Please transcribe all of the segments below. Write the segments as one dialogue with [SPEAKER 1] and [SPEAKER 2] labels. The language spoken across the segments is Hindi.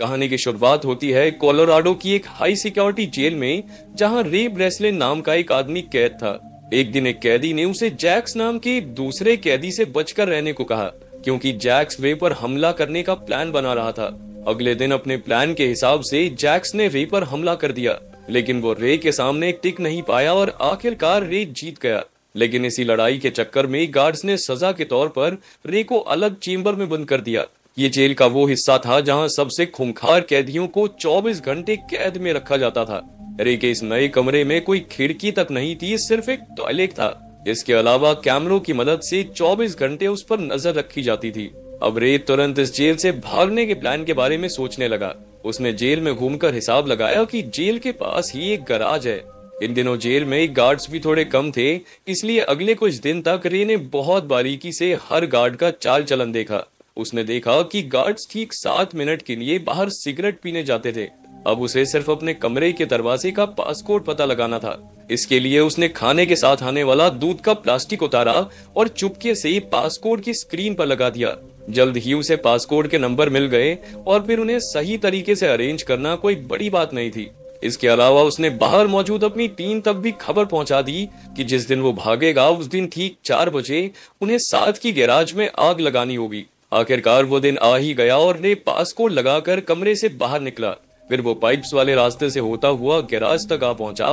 [SPEAKER 1] कहानी की शुरुआत होती है कोलोराडो की एक हाई सिक्योरिटी जेल में जहां रे ब्रेसले नाम का एक आदमी कैद था एक दिन एक कैदी ने उसे जैक्स नाम के दूसरे कैदी से बचकर रहने को कहा क्योंकि जैक्स वे पर हमला करने का प्लान बना रहा था अगले दिन अपने प्लान के हिसाब से जैक्स ने रे पर हमला कर दिया लेकिन वो रे के सामने टिक नहीं पाया और आखिरकार रे जीत गया लेकिन इसी लड़ाई के चक्कर में गार्ड्स ने सजा के तौर पर रे को अलग चेम्बर में बंद कर दिया ये जेल का वो हिस्सा था जहां सबसे खूंखार कैदियों को 24 घंटे कैद में रखा जाता था रे के इस नए कमरे में कोई खिड़की तक नहीं थी सिर्फ एक टॉयलेट था इसके अलावा कैमरों की मदद से 24 घंटे उस पर नजर रखी जाती थी अब रे तुरंत इस जेल से भागने के प्लान के बारे में सोचने लगा उसने जेल में घूमकर हिसाब लगाया कि जेल के पास ही एक गराज है इन दिनों जेल में गार्ड्स भी थोड़े कम थे इसलिए अगले कुछ दिन तक रे ने बहुत बारीकी से हर गार्ड का चाल चलन देखा उसने देखा कि गार्ड्स ठीक सात मिनट के लिए बाहर सिगरेट पीने जाते थे अब उसे सिर्फ अपने कमरे के दरवाजे का पासपोर्ट पता लगाना था इसके लिए उसने खाने के साथ आने वाला दूध का प्लास्टिक उतारा और चुपके से पासपोर्ट की स्क्रीन पर लगा दिया जल्द ही उसे पासपोर्ट के नंबर मिल गए और फिर उन्हें सही तरीके से अरेंज करना कोई बड़ी बात नहीं थी इसके अलावा उसने बाहर मौजूद अपनी टीम तक भी खबर पहुंचा दी कि जिस दिन वो भागेगा उस दिन ठीक चार बजे उन्हें साथ की गैराज में आग लगानी होगी आखिरकार वो दिन आ ही गया और ने पास को लगाकर कमरे से बाहर निकला फिर वो पाइप्स वाले रास्ते से होता हुआ गैराज तक आ पहुंचा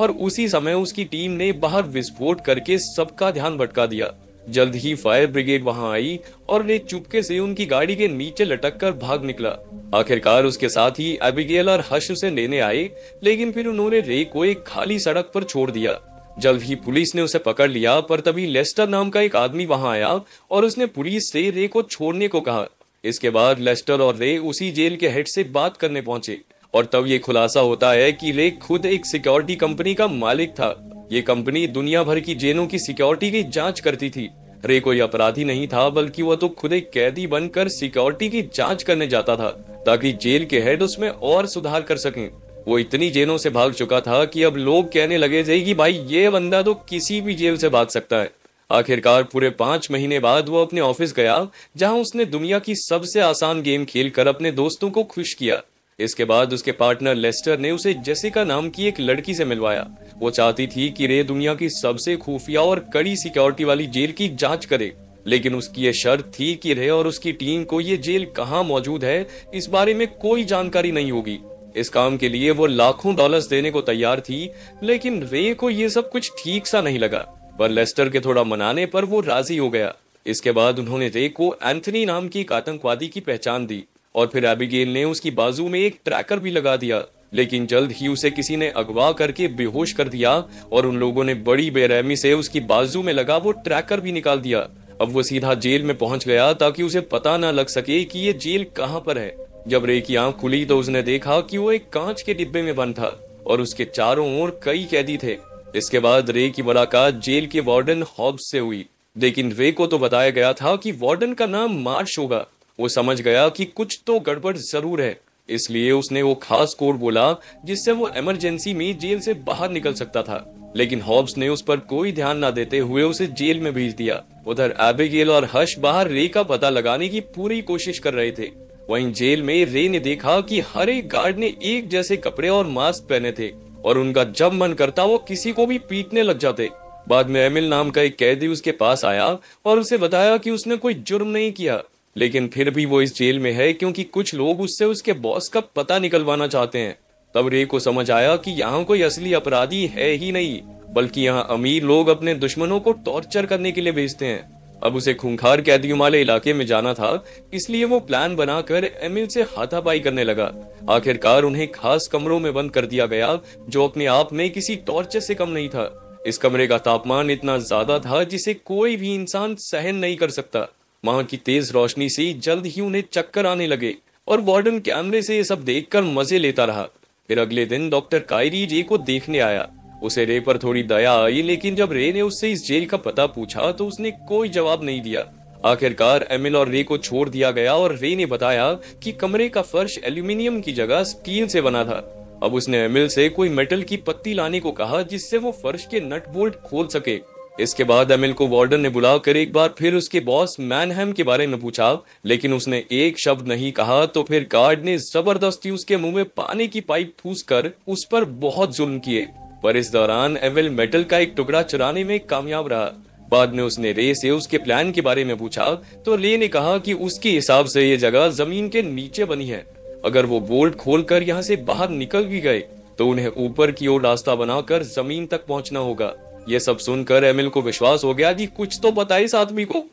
[SPEAKER 1] और उसी समय उसकी टीम ने बाहर विस्फोट करके सबका ध्यान भटका दिया जल्द ही फायर ब्रिगेड वहां आई और ने चुपके से उनकी गाड़ी के नीचे लटक कर भाग निकला आखिरकार उसके साथ ही एबिगेल और हर्ष उसे लेने आए लेकिन फिर उन्होंने रे को एक खाली सड़क पर छोड़ दिया जल्द ही पुलिस ने उसे पकड़ लिया पर तभी लेस्टर नाम का एक आदमी वहां आया और उसने पुलिस से रे को छोड़ने को कहा इसके बाद लेस्टर और रे उसी जेल के हेड से बात करने पहुंचे और तब ये खुलासा होता है कि रे खुद एक सिक्योरिटी कंपनी का मालिक था ये कंपनी दुनिया भर की जेलों की सिक्योरिटी की जांच करती थी रे कोई अपराधी नहीं था बल्कि वह तो खुद एक कैदी बनकर सिक्योरिटी की जांच करने जाता था ताकि जेल के हेड उसमें और सुधार कर सकें वो इतनी जेलों से भाग चुका था कि अब लोग कहने लगे थे कि भाई ये बंदा तो किसी भी जेल से भाग सकता है आखिरकार पूरे पांच महीने बाद वो अपने ऑफिस गया जहां उसने दुनिया की सबसे आसान गेम कर अपने दोस्तों को खुश किया इसके बाद उसके पार्टनर लेस्टर ने उसे जेसिका नाम की एक लड़की से मिलवाया वो चाहती थी कि रे दुनिया की सबसे खुफिया और कड़ी सिक्योरिटी वाली जेल की जांच करे लेकिन उसकी ये शर्त थी कि रे और उसकी टीम को ये जेल कहाँ मौजूद है इस बारे में कोई जानकारी नहीं होगी इस काम के लिए वो लाखों डॉलर्स देने को तैयार थी लेकिन रे को ये सब कुछ ठीक सा नहीं लगा पर लेस्टर के थोड़ा मनाने पर वो राजी हो गया इसके बाद उन्होंने रे को एंथनी नाम की एक आतंकवादी की पहचान दी और फिर एबिगेल ने उसकी बाजू में एक ट्रैकर भी लगा दिया लेकिन जल्द ही उसे किसी ने अगवा करके बेहोश कर दिया और उन लोगों ने बड़ी बेरहमी से उसकी बाजू में लगा वो ट्रैकर भी निकाल दिया अब वो सीधा जेल में पहुंच गया ताकि उसे पता ना लग सके कि ये जेल कहाँ पर है जब रे की आंख खुली तो उसने देखा कि वो एक कांच के डिब्बे में बंद था और उसके चारों ओर कई कैदी थे इसके बाद रे की मुलाकात जेल के वार्डन हॉब्स से हुई लेकिन रे को तो बताया गया था कि वार्डन का नाम मार्श होगा वो समझ गया कि कुछ तो गड़बड़ जरूर है इसलिए उसने वो खास कोड बोला जिससे वो इमरजेंसी में जेल से बाहर निकल सकता था लेकिन हॉब्स ने उस पर कोई ध्यान ना देते हुए उसे जेल में भेज दिया उधर एबिगेल और हर्ष बाहर रे का पता लगाने की पूरी कोशिश कर रहे थे वहीं जेल में रे ने देखा कि हर एक गार्ड ने एक जैसे कपड़े और मास्क पहने थे और उनका जब मन करता वो किसी को भी पीटने लग जाते बाद में एमिल नाम का एक कैदी उसके पास आया और उसे बताया कि उसने कोई जुर्म नहीं किया लेकिन फिर भी वो इस जेल में है क्योंकि कुछ लोग उससे उसके बॉस का पता निकलवाना चाहते हैं तब रे को समझ आया कि यहाँ कोई असली अपराधी है ही नहीं बल्कि यहाँ अमीर लोग अपने दुश्मनों को टॉर्चर करने के लिए भेजते हैं अब उसे खूंखार कैदियों वाले इलाके में जाना था इसलिए वो प्लान बनाकर एमिल से हाथापाई करने लगा आखिरकार उन्हें खास कमरों में बंद कर दिया गया जो अपने आप में किसी टॉर्चर से कम नहीं था इस कमरे का तापमान इतना ज्यादा था जिसे कोई भी इंसान सहन नहीं कर सकता वहां की तेज रोशनी से जल्द ही उन्हें चक्कर आने लगे और वार्डन कैमरे से ये सब देखकर मजे लेता रहा फिर अगले दिन डॉक्टर कायरी जे को देखने आया उसे रे पर थोड़ी दया आई लेकिन जब रे ने उससे इस जेल का पता पूछा तो उसने कोई जवाब नहीं दिया आखिरकार एमिल और रे को छोड़ दिया गया और रे ने बताया कि कमरे का फर्श एल्यूमिनियम की जगह स्टील से बना था अब उसने एमिल से कोई मेटल की पत्ती लाने को कहा जिससे वो फर्श के नट बोल्ट खोल सके इसके बाद एमिल को वार्डन ने बुलाकर एक बार फिर उसके बॉस मैनहम के बारे में पूछा लेकिन उसने एक शब्द नहीं कहा तो फिर गार्ड ने जबरदस्ती उसके मुंह में पानी की पाइप फूस कर उस पर बहुत जुल्म किए पर इस दौरान एविल मेटल का एक टुकड़ा चुराने में कामयाब रहा बाद में उसने रे से उसके प्लान के बारे में पूछा तो रे ने कहा कि उसके हिसाब से ये जगह जमीन के नीचे बनी है अगर वो बोल्ट खोलकर यहाँ से बाहर निकल भी गए तो उन्हें ऊपर की ओर रास्ता बनाकर जमीन तक पहुँचना होगा ये सब सुनकर एमिल को विश्वास हो गया कि कुछ तो बताए इस आदमी को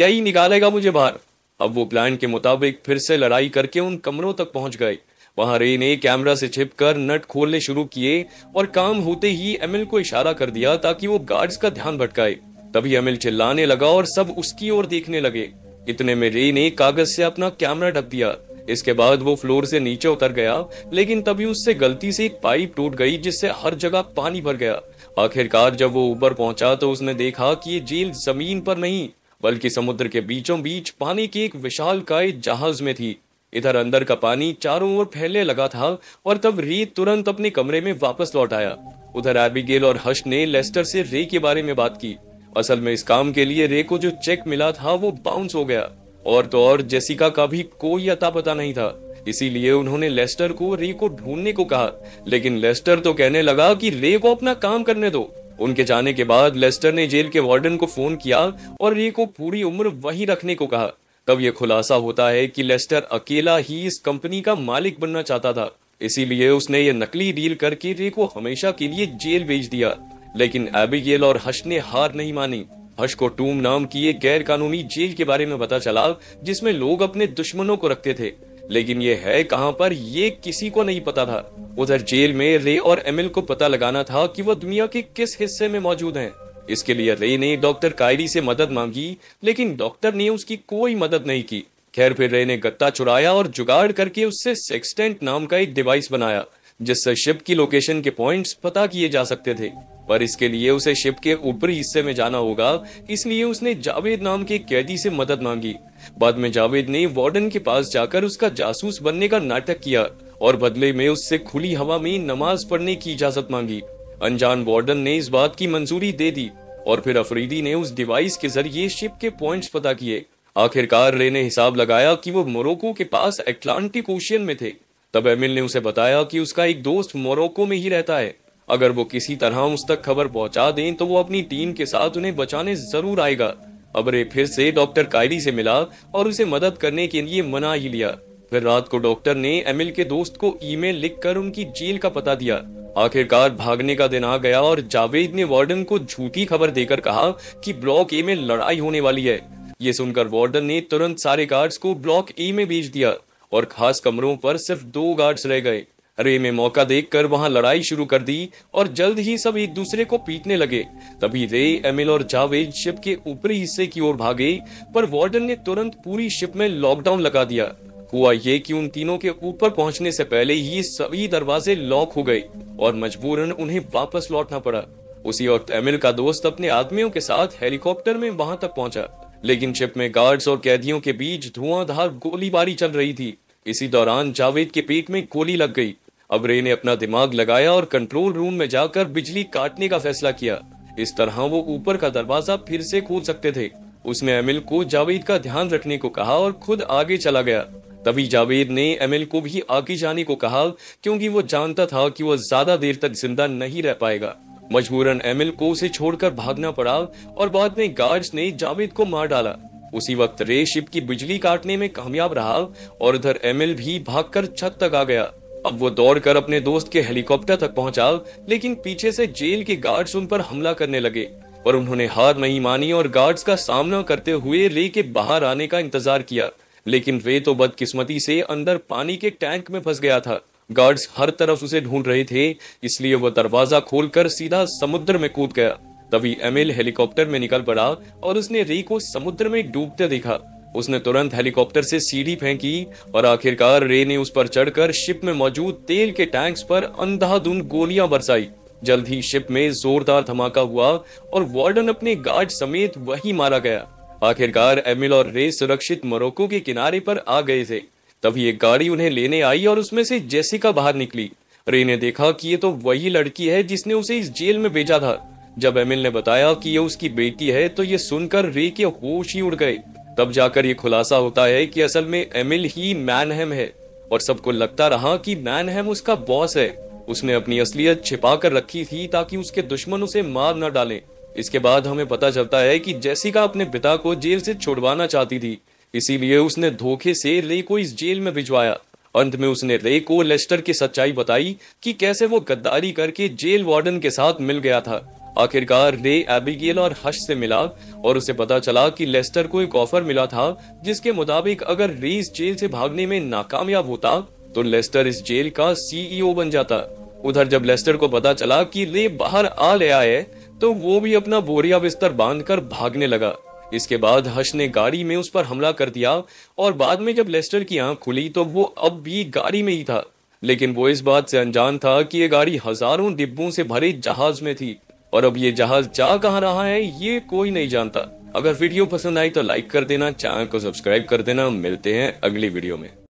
[SPEAKER 1] यही निकालेगा मुझे बाहर अब वो प्लान के मुताबिक फिर से लड़ाई करके उन कमरों तक पहुंच गए वहाँ रे ने कैमरा से छिपकर नट खोलने शुरू किए और काम होते ही एमिल को इशारा कर दिया ताकि वो गार्ड्स का ध्यान भटकाए तभी एमिल चिल्लाने लगा और सब उसकी ओर देखने लगे इतने में रे ने कागज से अपना कैमरा ढक दिया इसके बाद वो फ्लोर से नीचे उतर गया लेकिन तभी उससे गलती से एक पाइप टूट गई जिससे हर जगह पानी भर गया आखिरकार जब वो ऊपर पहुंचा तो उसने देखा कि ये जेल जमीन पर नहीं बल्कि समुद्र के बीचों बीच पानी की एक विशाल काय जहाज में थी इधर अंदर का पानी चारों ओर फैलने लगा था और तब री तुरंत अपने कमरे में वापस लौट आया उधर एबिगेल और हर्ष ने लेस्टर से रे के बारे में बात की असल में इस काम के लिए रे को जो चेक मिला था वो बाउंस हो गया और तो और जेसिका का भी कोई अता पता नहीं था इसीलिए उन्होंने लेस्टर को रे को ढूंढने को कहा लेकिन लेस्टर तो कहने लगा कि रे को अपना काम करने दो उनके जाने के बाद लेस्टर ने जेल के वार्डन को फोन किया और रे को पूरी उम्र वहीं रखने को कहा तब यह खुलासा होता है कि लेस्टर अकेला ही इस कंपनी का मालिक बनना चाहता था इसीलिए उसने ये नकली डील करके रे को हमेशा के लिए जेल भेज दिया लेकिन एबिगेल और हश ने हार नहीं मानी हश को टूम नाम की एक गैर कानूनी जेल के बारे में पता चला जिसमें लोग अपने दुश्मनों को रखते थे लेकिन ये है कहाँ पर ये किसी को नहीं पता था उधर जेल में रे और एमिल को पता लगाना था कि वो दुनिया के किस हिस्से में मौजूद हैं। इसके लिए रे ने डॉक्टर कायरी से मदद मांगी लेकिन डॉक्टर ने उसकी कोई मदद नहीं की खैर फिर रे ने गत्ता चुराया और जुगाड़ करके उससे सेक्सटेंट नाम का एक डिवाइस बनाया जिससे शिप की लोकेशन के पॉइंट्स पता किए जा सकते थे पर इसके लिए उसे शिप के ऊपरी हिस्से में जाना होगा इसलिए उसने जावेद नाम के कैदी से मदद मांगी बाद में जावेद ने वार्डन के पास जाकर उसका जासूस बनने का नाटक किया और बदले में उससे खुली हवा में नमाज पढ़ने की इजाजत मांगी अनजान वार्डन ने इस बात की मंजूरी दे दी और फिर अफरीदी ने उस डिवाइस के जरिए शिप के पॉइंट्स पता किए आखिरकार रे ने हिसाब लगाया कि वो मोरक्को के पास एटलांटिक ओशियन में थे तब एमिल ने उसे बताया कि उसका एक दोस्त मोरक्को में ही रहता है अगर वो किसी तरह उस तक खबर पहुंचा दें तो वो अपनी टीम के साथ उन्हें बचाने जरूर आएगा अब रे फिर से डॉक्टर कायरी से मिला और उसे मदद करने के लिए मना ही लिया फिर रात को डॉक्टर ने एमिल के दोस्त को ईमेल लिखकर उनकी जेल का पता दिया आखिरकार भागने का दिन आ गया और जावेद ने वार्डन को झूठी खबर देकर कहा कि ब्लॉक ए में लड़ाई होने वाली है ये सुनकर वार्डन ने तुरंत सारे गार्ड्स को ब्लॉक ए में भेज दिया और खास कमरों पर सिर्फ दो गार्ड्स रह गए रे में मौका देखकर वहां लड़ाई शुरू कर दी और जल्द ही सब एक दूसरे को पीटने लगे तभी रे एमिल और जावेद शिप के ऊपरी हिस्से की ओर भागे पर वार्डन ने तुरंत पूरी शिप में लॉकडाउन लगा दिया हुआ ये कि उन तीनों के ऊपर पहुंचने से पहले ही सभी दरवाजे लॉक हो गए और मजबूरन उन्हें वापस लौटना पड़ा उसी वक्त एमिल का दोस्त अपने आदमियों के साथ हेलीकॉप्टर में वहां तक पहुंचा लेकिन शिप में गार्ड्स और कैदियों के बीच धुआंधार गोलीबारी चल रही थी इसी दौरान जावेद के पेट में गोली लग गई अब रे ने अपना दिमाग लगाया और कंट्रोल रूम में जाकर बिजली काटने का फैसला किया इस तरह वो ऊपर का दरवाजा फिर से खोल सकते थे उसने अमिल को जावेद का ध्यान रखने को कहा और खुद आगे चला गया तभी जावेद ने एमएल को भी आगे जाने को कहा क्योंकि वो जानता था कि वो ज्यादा देर तक जिंदा नहीं रह पाएगा मजबूरन एमएल को उसे छोड़कर भागना पड़ा और बाद में गार्ड्स ने जावेद को मार डाला उसी वक्त रे शिप की बिजली काटने में कामयाब रहा और उधर एमएल भी भागकर छत तक आ गया अब वो दौड़कर अपने दोस्त के हेलीकॉप्टर तक पहुंचा लेकिन पीछे से जेल के गार्ड्स उन पर हमला करने लगे पर उन्होंने हार नहीं मानी और गार्ड्स का सामना करते हुए रे के बाहर आने का इंतजार किया लेकिन वे तो बदकिस्मती से अंदर पानी के टैंक में फंस गया था गार्ड्स हर तरफ उसे ढूंढ रहे थे इसलिए वह दरवाजा खोलकर सीधा समुद्र में कूद गया तभी एमिल हेलीकॉप्टर में निकल पड़ा और उसने रे को समुद्र में डूबते देखा उसने तुरंत हेलीकॉप्टर से सीढ़ी फेंकी और आखिरकार रे ने उस पर चढ़कर शिप में मौजूद तेल के टैंक्स पर अंधाधुंध गोलियां बरसाई जल्द ही शिप में जोरदार धमाका हुआ और वार्डन अपने गार्ड समेत वही मारा गया आखिरकार एमिल और रे सुरक्षित मोरक्को के किनारे पर आ गए थे तभी एक गाड़ी उन्हें लेने आई और उसमें से जेसिका बाहर निकली रे ने देखा कि ये तो वही लड़की है जिसने उसे इस जेल में भेजा था जब एमिल ने बताया कि ये उसकी बेटी है तो ये सुनकर रे के होश ही उड़ गए तब जाकर ये खुलासा होता है कि असल में एमिल ही मैनहेम है और सबको लगता रहा कि मैनहेम उसका बॉस है उसने अपनी असलियत छिपा कर रखी थी ताकि उसके दुश्मन उसे मार न डालें इसके बाद हमें पता चलता है कि जैसिका अपने पिता को जेल से छुड़वाना चाहती थी इसीलिए उसने धोखे से रे को इस जेल में भिजवाया अंत में उसने रे को लेस्टर की सच्चाई बताई कि कैसे वो गद्दारी करके जेल वार्डन के साथ मिल गया था आखिरकार रे एबिगेल और हश से मिला और उसे पता चला कि लेस्टर को एक ऑफर मिला था जिसके मुताबिक अगर रे इस जेल से भागने में नाकामयाब होता तो लेस्टर इस जेल का सीईओ बन जाता उधर जब लेस्टर को पता चला कि रे बाहर आ गया है तो वो भी अपना बोरिया बिस्तर बांधकर भागने लगा इसके बाद हश ने गाड़ी में उस पर हमला कर दिया और बाद में जब लेस्टर की आंख खुली तो वो अब भी गाड़ी में ही था लेकिन वो इस बात से अनजान था कि ये गाड़ी हजारों डिब्बों से भरे जहाज में थी और अब ये जहाज जा कहाँ रहा है ये कोई नहीं जानता अगर वीडियो पसंद आई तो लाइक कर देना चैनल को सब्सक्राइब कर देना मिलते हैं अगली वीडियो में